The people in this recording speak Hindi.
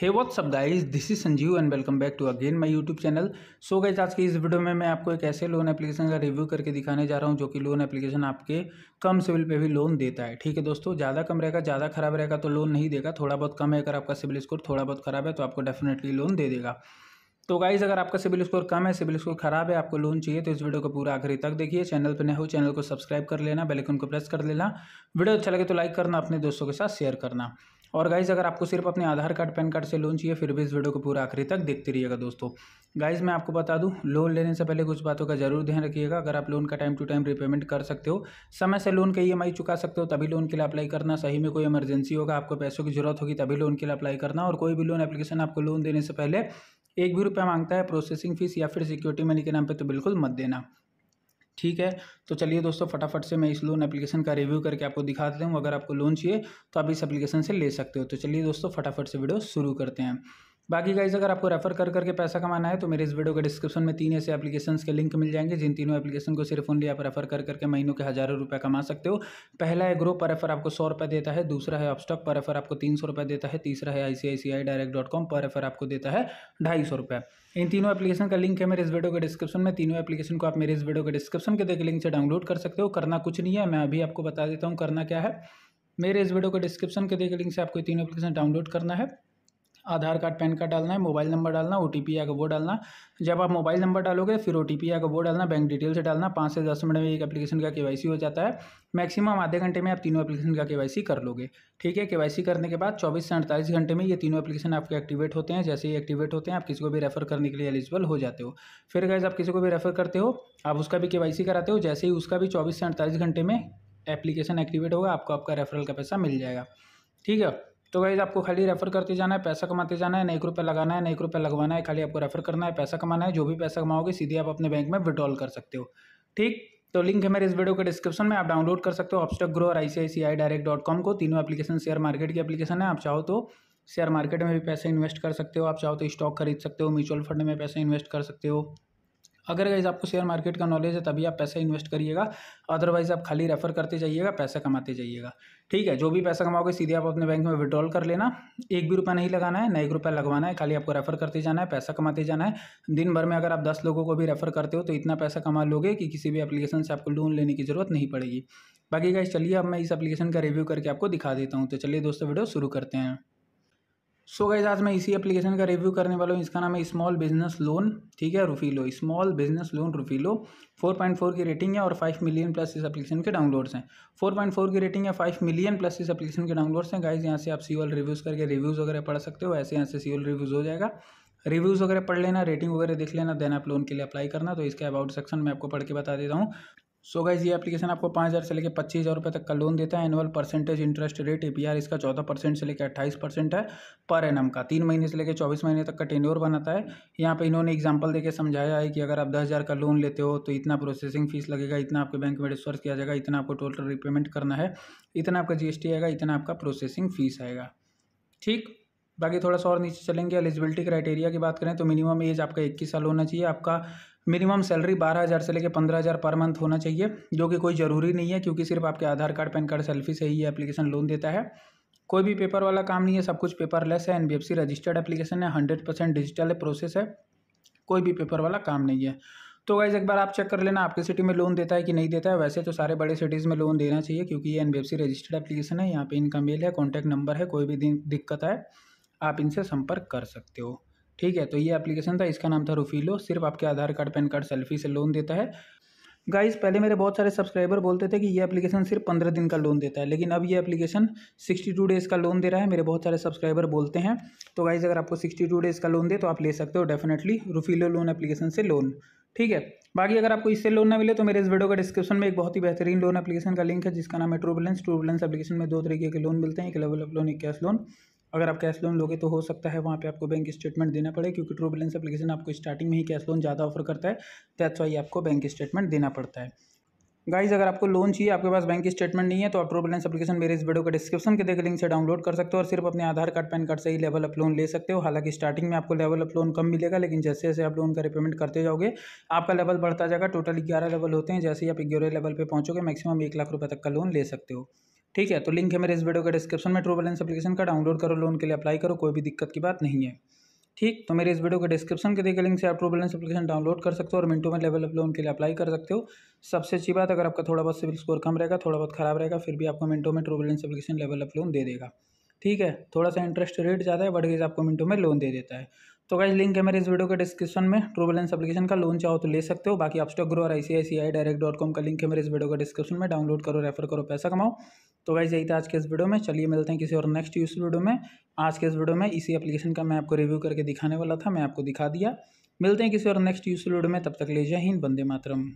hey what's up guys this is Sanjeev and welcome back to again my YouTube channel so guys आज के इस वीडियो में मैं आपको एक ऐसे लोन एप्लीकेशन का रिव्यू करके दिखाने जा रहा हूँ जो कि लोन एप्लीकेशन आपके कम सिविल पे भी लोन देता है ठीक है दोस्तों ज़्यादा कम रहेगा ज़्यादा खराब रहेगा तो लोन नहीं देगा थोड़ा बहुत कम है अगर आपका सिविल स्कोर थोड़ा बहुत खराब है तो आपको डेफिनेटली लोन दे देगा तो गाइज अगर आपका सिविल स्कोर कम है सिविल स्कोर खराब है आपको लोन चाहिए तो इस वीडियो को पूरा आखिरी तक देखिए चैनल पर न हो चैनल को सब्सक्राइब कर लेना बेलकन को प्रेस कर लेना वीडियो अच्छा लगे तो लाइक करना अपने दोस्तों के साथ शेयर करना और गाइज़ अगर आपको सिर्फ अपने आधार कार्ड पैन कार्ड से लोन चाहिए फिर भी इस वीडियो को पूरा आखिरी तक देखते रहिएगा दोस्तों गाइज़ मैं आपको बता दूं लोन लेने से पहले कुछ बातों का जरूर ध्यान रखिएगा अगर आप लोन का टाइम टू टाइम रिपेमेंट कर सकते हो समय से लोन का ई e चुका सकते हो तभी लोन के लिए अप्लाई करना सही में कोई इमरजेंसी होगा आपको पैसों की जरूरत होगी तभी लोन के लिए अप्लाई करना और कोई भी लोन एप्लीकेशन आपको लोन देने से पहले एक भी रुपया मांगता है प्रोसेसिंग फीस या फिर सिक्योरिटी मनी के नाम पर तो बिल्कुल मत देना ठीक है तो चलिए दोस्तों फटाफट से मैं इस लोन एप्लीकेशन का रिव्यू करके आपको दिखा देता हूँ अगर आपको लोन चाहिए तो आप इस एप्लीकेशन से ले सकते हो तो चलिए दोस्तों फटाफट से वीडियो शुरू करते हैं बाकी गाइज अगर आपको रेफर कर करके पैसा कमाना है तो मेरे इस वीडियो के डिस्क्रिप्शन में तीन ऐसे एप्लीकेशन के लिंक मिल जाएंगे जिन तीनों एप्लीकेशन को सिर्फ ओनली आप रेफर कर करके महीनों के हज़ारों रुपये कमा सकते हो पहला है ग्रो पर रेफर आपको सौ रुपये देता है दूसरा है ऑपस्टॉक पर रेफर आपको तीन सौ रुपये देता है तीसरा है आई डायरेक्ट डॉट कॉम पर रेफर आपको देता है ढाई सौ रुपये इन तीनों एप्लीकेशन का लिंक है मेरे इस वीडियो के डिस्क्रिप्शन में तीनों एप्लीकेशन को आप मेरे इस वीडियो के डिस्क्रिप्शन के देख लिंक से डाउनलोड कर सकते हो करना कुछ नहीं है मैं अभी आपको बता देता हूँ करना क्या है मेरे इस वीडियो के डिस्क्रिप्शन के देख लिंक से आपको तीनों एप्लीकेशन डाउनलोड करना है आधार कार्ड पैन कार्ड डालना है मोबाइल नंबर डालना ओ टी पी आगे वो डालना जब आप मोबाइल नंबर डालोगे तो फिर ओ टी पी आगे वो डालना बैंक डिटेल से डालना पाँच से दस मिनट में एक एप्लीकेशन का के वाई सी हो जाता है मैक्सिमम आधे घंटे में आप तीनों एप्लीकेशन का के वाई सी कर लोगे ठीक है के वाई सी करने के बाद चौबीस से अड़तालीस घंटे में ये तीनों एप्लीकेशन आपके एक्टिवेट होते हैं जैसे ही एक्टिवेट होते हैं आप किसी को भी रेफर करने के लिए एलिजिबल हो जाते हो फिर गैस आप किसी को भी रेफर करते हो आप उसका भी के वाई सी कराते हो जैसे ही उसका भी चौबीस से अड़तालीस घंटे में एप्लीकेशन एक्टिवेट होगा आपको आपका रेफरल का पैसा मिल जाएगा ठीक है तो गाइज़ आपको खाली रेफ़र करते जाना है पैसा कमाते जाना है नए रुपये लगाना है नए रुपये लगवाना है खाली आपको रेफ़र करना है पैसा कमाना है जो भी पैसा कमाओगे सीधे आप अपने बैंक में विड्रॉल कर सकते हो ठीक तो लिंक है मेरे इस वीडियो के डिस्क्रिप्शन में आप डाउनलोड कर सकते हो ऑपस्टक ग्रो और आई डायरेक्ट डॉट कॉम को तीनों एप्लीकेशन शेयर मार्केट की एप्लीकेशन है आप चाहो तो शेयर मार्केट में भी पैसे इन्वेस्ट कर सकते हो आप चाहो तो स्टॉक खरीद सकते हो म्यूचुअल फंड में पैसे इन्वेस्ट कर सकते हो अगर गाइज आपको शेयर मार्केट का नॉलेज है तभी आप पैसा इन्वेस्ट करिएगा अदरवाइज आप खाली रेफर करते जाइएगा पैसा कमाते जाइएगा ठीक है जो भी पैसा कमाओगे सीधे आप अपने बैंक में विड्रॉल कर लेना एक भी रुपया नहीं लगाना है नए एक रुपया लगवाना है खाली आपको रेफर करते जाना है पैसा कमाते जाना है दिन भर में अगर आप दस लोगों को भी रेफर करते हो तो इतना पैसा कमा लोगे कि किसी भी एप्लीकेशन से आपको लोन लेने की जरूरत नहीं पड़ेगी बाकी गाइज चलिए अब मैं इस एप्लीकेशन का रिव्यू करके आपको दिखा देता हूँ तो चलिए दोस्तों वीडियो शुरू करते हैं सो गाइज आज मैं इसी एप्लीकेशन का रिव्यू करने वाला हूँ इसका नाम है स्मॉल बिजनेस लोन ठीक है Rufilo small business loan Rufilo 4.4 की रेटिंग है और 5 मिलियन प्लस इस एप्लीकेशन के डाउनलोड्स हैं 4.4 की रेटिंग है 5 मिलियन प्लस इस एप्लीकेशन के डाउनलोड्स हैं गाइज यहाँ से आप सी रिव्यूज़ करके रिव्यूज़ वगैरह पढ़ सकते हो ऐसे यहाँ से सीओल रिव्यूज़ हो जाएगा रिव्यूज़ वगैरह पढ़ लेना रेटिंग वगैरह देख लेना देन आप लोन के लिए अप्लाई करना तो इसके अबाउट सेक्शन में आपको पढ़ के बता देता हूँ सो गाइज ये एप्लीकेशन आपको पाँच हज़ार से लेकर पच्चीस हज़ार रुपये तक का लोन देता है एनुअल परसेंटेज इंटरेस्ट रेट ए इसका चौदह परसेंट से लेकर अट्ठाईस परसेंट है पर एन का तीन महीने से लेकर चौबीस महीने तक का टेन्योर बनाता है यहाँ पे इन्होंने एग्जांपल देके समझाया है कि अगर आप दस हज़ार का लोन लेते हो तो इतना प्रोसेसिंग फीस लगेगा इतना आपके बैंक में डिस्वर्स किया जाएगा इतना आपको टोटल रिपेमेंट करना है इतना आपका जी आएगा इतना आपका प्रोसेसिंग फीस आएगा ठीक बाकी थोड़ा सा और नीचे चलेंगे एलिजिबिलिटी क्राइटेरिया की बात करें तो मिनिमम एज आपका इक्कीस साल होना चाहिए आपका मिनिमम सैलरी बारह हज़ार से लेकर पंद्रह हज़ार पर मंथ होना चाहिए जो कि कोई ज़रूरी नहीं है क्योंकि सिर्फ आपके Aadhaar card PAN card selfie से ही एप्लीकेशन लोन देता है कोई भी पेपर वाला काम नहीं है सब कुछ पेपरलेस है एन रजिस्टर्ड एप्लीकेशन है हंड्रेड परसेंट डिजिटल प्रोसेस है कोई भी पेपर वाला काम नहीं है तो गाइज़ एक बार आप चेक कर लेना आपके सिटी में लोन देता है कि नहीं देता है वैसे तो सारे बड़े सिटीज़ में लोन देना चाहिए क्योंकि ये एन रजिस्टर्ड एप्लीकेशन है यहाँ पे इनका मेल है कॉन्टैक्ट नंबर है कोई भी दिक्कत है आप इनसे संपर्क कर सकते हो ठीक है तो ये एप्लीकेशन था इसका नाम था रूफीलो सिर्फ आपके Aadhaar card PAN card selfie से लोन देता है गाइस पहले मेरे बहुत सारे सब्सक्राइबर बोलते थे कि ये एप्लीकेशन सिर्फ पंद्रह दिन का लोन देता है लेकिन अब ये एप्लीकेशन सिक्सटी टू डेज़ का लोन दे रहा है मेरे बहुत सारे सब्सक्राइबर बोलते हैं तो गाइस अगर आपको सिक्सटी टू डेज़ का लोन दे तो आप ले सकते हो डेफिनेटली रूफीलो लोन एप्लीकेशन से लोन ठीक है बाकी अगर आपको इससे लोन ना मिले तो मेरे इस वीडियो का डिस्क्रिप्शन में एक बहुत ही बेहतरीन लोन एप्लीकेशन का लिंक है जिसका नाम है True Balance True Balance application में दो तरीके के लोन मिलते हैं एक लेवल ऑफ लोन एक कैश लोन अगर आप कैश लोन लोगे तो हो सकता है वहाँ पे आपको बैंक स्टेटमेंट देना पड़े क्योंकि ट्रू बैलेंस एप्लीकेशन आपको स्टार्टिंग में ही कैश लोन ज़्यादा ऑफर करता है दैट्स वाई आपको बैंक स्टेटमेंट देना पड़ता है गाइज अगर आपको लोन चाहिए आपके पास बैंक स्टेटमेंट नहीं है तो आप ट्रू बैलेंस एप्लीकेशन मेरे इस वीडियो के डिस्क्रिप्शन के देख लिंक से डाउनलोड कर सकते हो और सिर्फ अपने आधार कार्ड पैन कार्ड से ही लेवल अप लोन ले सकते हो हालांकि स्टार्टिंग में आपको लेवल अप लोन कम मिलेगा लेकिन जैसे जैसे आप लोन का रिपेमेंट करते जाओगे आपका लेवल बढ़ता जाएगा टोटल ग्यारह लेवल होते हैं जैसे ही आप ग्यारह लेवल पर पहुंचोगे मैक्सिमम एक लाख रुपये तक का लोन ले सकते हो ठीक है तो लिंक है मेरे इस वीडियो के डिस्क्रिप्शन में ट्रू बैलेंस एप्लीकेशन का डाउनलोड करो लोन के लिए अप्लाई करो कोई भी दिक्कत की बात नहीं है ठीक तो मेरे इस वीडियो के डिस्क्रिप्शन के देखिए लिंक से आप ट्रू बैलेंस अपलीकेशन डाउनलोड कर सकते हो और मिनटों में लेवल अप लोन के लिए अप्लाई कर सकते हो सबसे अच्छी बात अगर आपका थोड़ा बहुत सिविल स्कोर कम रहेगा थोड़ा बहुत खराब रहेगा फिर भी आपको मिनटों में True Balance application level up loan दे देगा ठीक है थोड़ा सा इंटरेस्ट रेट ज़्यादा है बढ़ गई आपको मिनटों में लोन दे देता है तो गाइज लिंक है मेरे इस वीडियो के डिस्क्रिप्शन में ट्रू बैलेंस एप्लीकेशन का लोन चाहो तो ले सकते हो बाकी आप स्टॉक ग्रो और आई डायरेक्ट डॉट कॉम का लिंक है मेरे इस वीडियो के डिस्क्रिप्शन में डाउनलोड करो रेफर करो पैसा कमाओ तो गाइज यही था आज के इस वीडियो में चलिए मिलते हैं किसी और नेक्स्ट यूज वीडियो में आज के इस वीडियो में इसी एप्लीकेशन का मैं आपको रिव्यू करके दिखाने वाला था मैं आपको दिखा दिया मिलते हैं किसी और नेक्स्ट यूज वीडियो में तब तक ले जाए हिंद बंदे मातरम